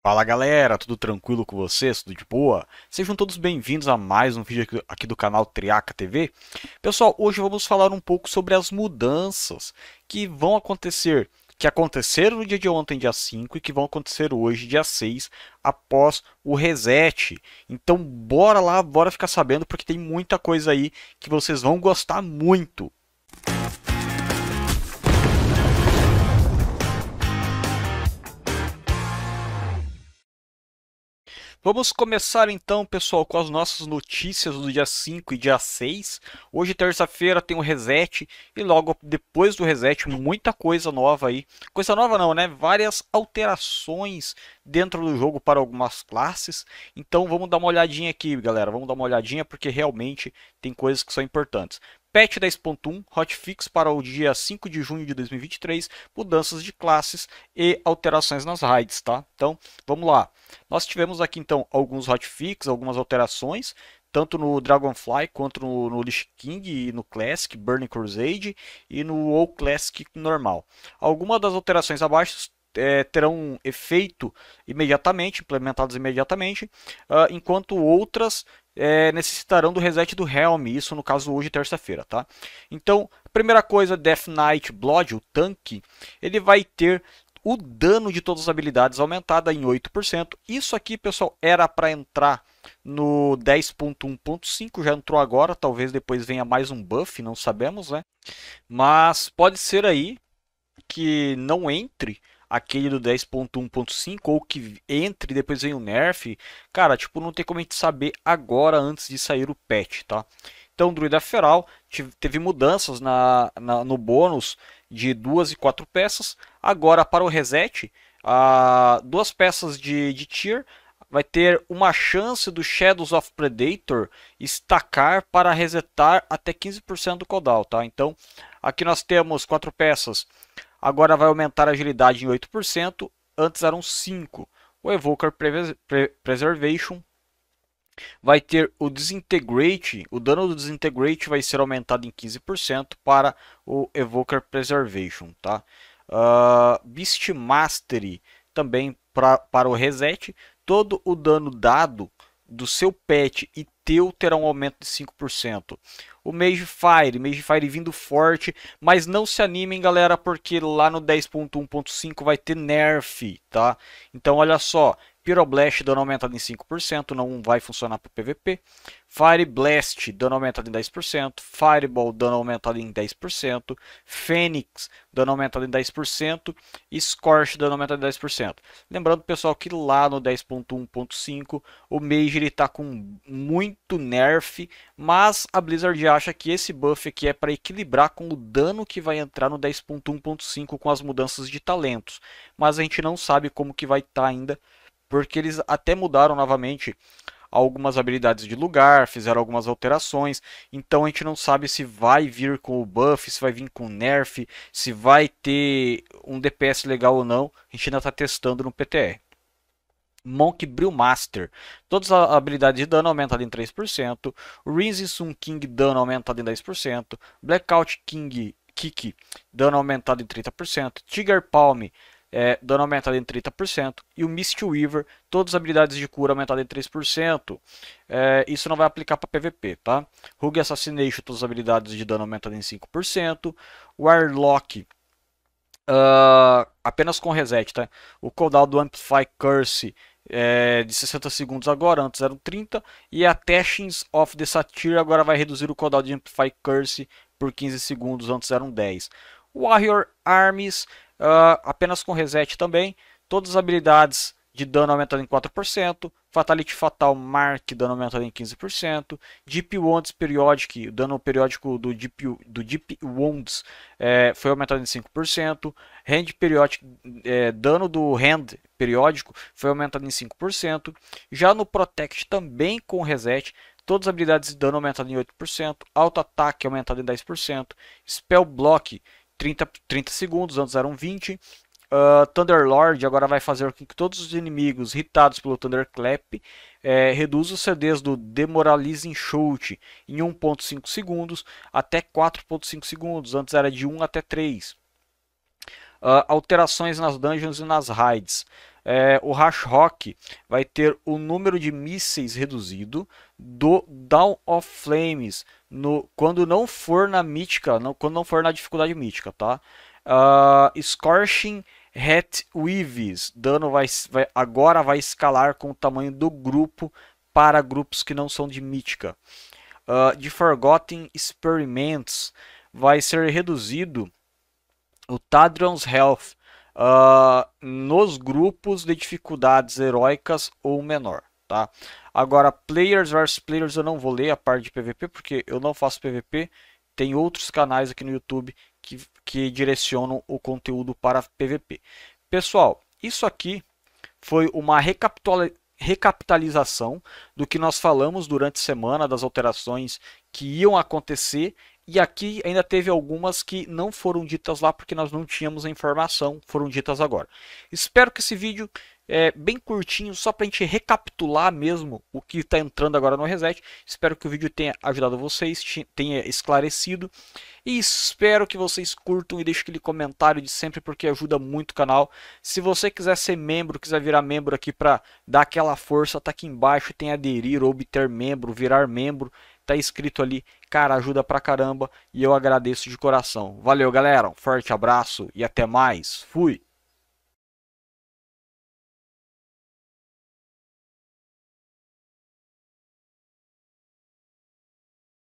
Fala galera, tudo tranquilo com vocês? Tudo de boa? Sejam todos bem-vindos a mais um vídeo aqui do canal Triaca TV. Pessoal, hoje vamos falar um pouco sobre as mudanças que vão acontecer, que aconteceram no dia de ontem, dia 5, e que vão acontecer hoje, dia 6, após o reset. Então bora lá, bora ficar sabendo, porque tem muita coisa aí que vocês vão gostar muito. Vamos começar então, pessoal, com as nossas notícias do dia 5 e dia 6. Hoje, terça-feira, tem o reset e logo depois do reset, muita coisa nova aí. Coisa nova não, né? Várias alterações dentro do jogo para algumas classes. Então, vamos dar uma olhadinha aqui, galera. Vamos dar uma olhadinha porque realmente tem coisas que são importantes patch 10.1, hotfix para o dia 5 de junho de 2023, mudanças de classes e alterações nas raids, tá? Então, vamos lá. Nós tivemos aqui então alguns hotfix, algumas alterações, tanto no Dragonfly quanto no, no Lich King e no Classic, Burning Crusade e no WoW Classic normal. Algumas das alterações abaixo é, terão efeito imediatamente, implementadas imediatamente, uh, enquanto outras é, necessitarão do reset do Helm, isso no caso hoje, terça-feira, tá? Então, primeira coisa, Death Knight Blood, o tanque, ele vai ter o dano de todas as habilidades aumentada em 8%. Isso aqui, pessoal, era para entrar no 10.1.5, já entrou agora, talvez depois venha mais um buff, não sabemos, né? Mas pode ser aí que não entre aquele do 10.1.5 ou que entre e depois vem o nerf, cara, tipo, não tem como a gente saber agora antes de sair o patch, tá? Então, Druida Feral teve mudanças na, na no bônus de duas e quatro peças. Agora, para o reset, a, duas peças de, de tier vai ter uma chance do Shadows of Predator estacar para resetar até 15% do cooldown, tá? Então, aqui nós temos quatro peças agora vai aumentar a agilidade em 8%, antes eram 5%. O Evoker Preservation vai ter o Disintegrate, o dano do Disintegrate vai ser aumentado em 15% para o Evoker Preservation. Tá? Uh, Beast Mastery também pra, para o Reset, todo o dano dado do seu pet e teu terá um aumento de 5% o Mage Fire. Mage Fire vindo forte, mas não se animem, galera, porque lá no 10.1.5 vai ter nerf, tá? Então, olha só, Pyroblast, dano aumentado em 5%, não vai funcionar para o PVP. Fire Blast, dano aumentado em 10%. Fireball, dano aumentado em 10%. Fênix, dano aumentado em 10%. E Scorch, dano aumentado em 10%. Lembrando, pessoal, que lá no 10.1.5 o Mage está com muito nerf, mas a Blizzard acha que esse buff aqui é para equilibrar com o dano que vai entrar no 10.1.5 com as mudanças de talentos. Mas a gente não sabe como que vai estar tá ainda porque eles até mudaram novamente algumas habilidades de lugar, fizeram algumas alterações, então a gente não sabe se vai vir com o buff, se vai vir com o nerf, se vai ter um DPS legal ou não, a gente ainda está testando no PTR. Monk Brewmaster. Todas as habilidades de dano aumentada em 3%. Rinzi Sun King dano aumentado em 10%. Blackout King Kick dano aumentado em 30%. Tiger Palm é, dano aumentado em 30%, e o Mist Weaver, todas as habilidades de cura aumentadas em 3%, é, isso não vai aplicar para PVP, tá? Rogue Assassination, todas as habilidades de dano aumentado em 5%, Warlock, uh, apenas com reset, tá? O cooldown do Amplify Curse é, de 60 segundos agora, antes eram 30, e a Tashins of the Satyr agora vai reduzir o cooldown de Amplify Curse por 15 segundos, antes eram 10. Warrior Arms uh, apenas com reset também. Todas as habilidades de dano aumentando em 4%, Fatality Fatal Mark, dano aumentado em 15%, Deep Wounds Periodic, dano periódico do Deep, do Deep Wounds é, foi aumentado em 5%, Hand Periodic, é, dano do Hand periódico foi aumentado em 5%, já no Protect também com Reset, todas as habilidades de dano aumentado em 8%, Auto Ataque aumentado em 10%, Spell Block 30, 30 segundos, antes eram 20. Uh, ah, Thunderlord agora vai fazer com que todos os inimigos irritados pelo Thunderclap é, reduzam os CDs do Demoralizing Shout em 1.5 segundos até 4.5 segundos, antes era de 1 até 3. Uh, ah, alterações nas dungeons e nas raids é, o Hashhawk vai ter o número de mísseis reduzido do Down of Flames no, quando não for na mítica, não, quando não for na dificuldade mítica, tá? Uh, Scorching Hat Weaves, dano vai, vai, agora vai escalar com o tamanho do grupo para grupos que não são de mítica. Uh, de Forgotten Experiments vai ser reduzido o Tadron's Health uh, nos grupos de dificuldades heróicas ou menor. Tá? Agora, players versus players eu não vou ler a parte de PVP, porque eu não faço PVP. Tem outros canais aqui no YouTube que, que direcionam o conteúdo para PVP. Pessoal, isso aqui foi uma recapitalização do que nós falamos durante a semana, das alterações que iam acontecer e aqui ainda teve algumas que não foram ditas lá porque nós não tínhamos a informação, foram ditas agora. Espero que esse vídeo é bem curtinho, só para a gente recapitular mesmo o que está entrando agora no Reset. Espero que o vídeo tenha ajudado vocês, tenha esclarecido. E espero que vocês curtam e deixem aquele comentário de sempre, porque ajuda muito o canal. Se você quiser ser membro, quiser virar membro aqui para dar aquela força, tá aqui embaixo, tem aderir, obter membro, virar membro tá escrito ali, cara, ajuda pra caramba e eu agradeço de coração. Valeu, galera, um forte abraço e até mais. Fui!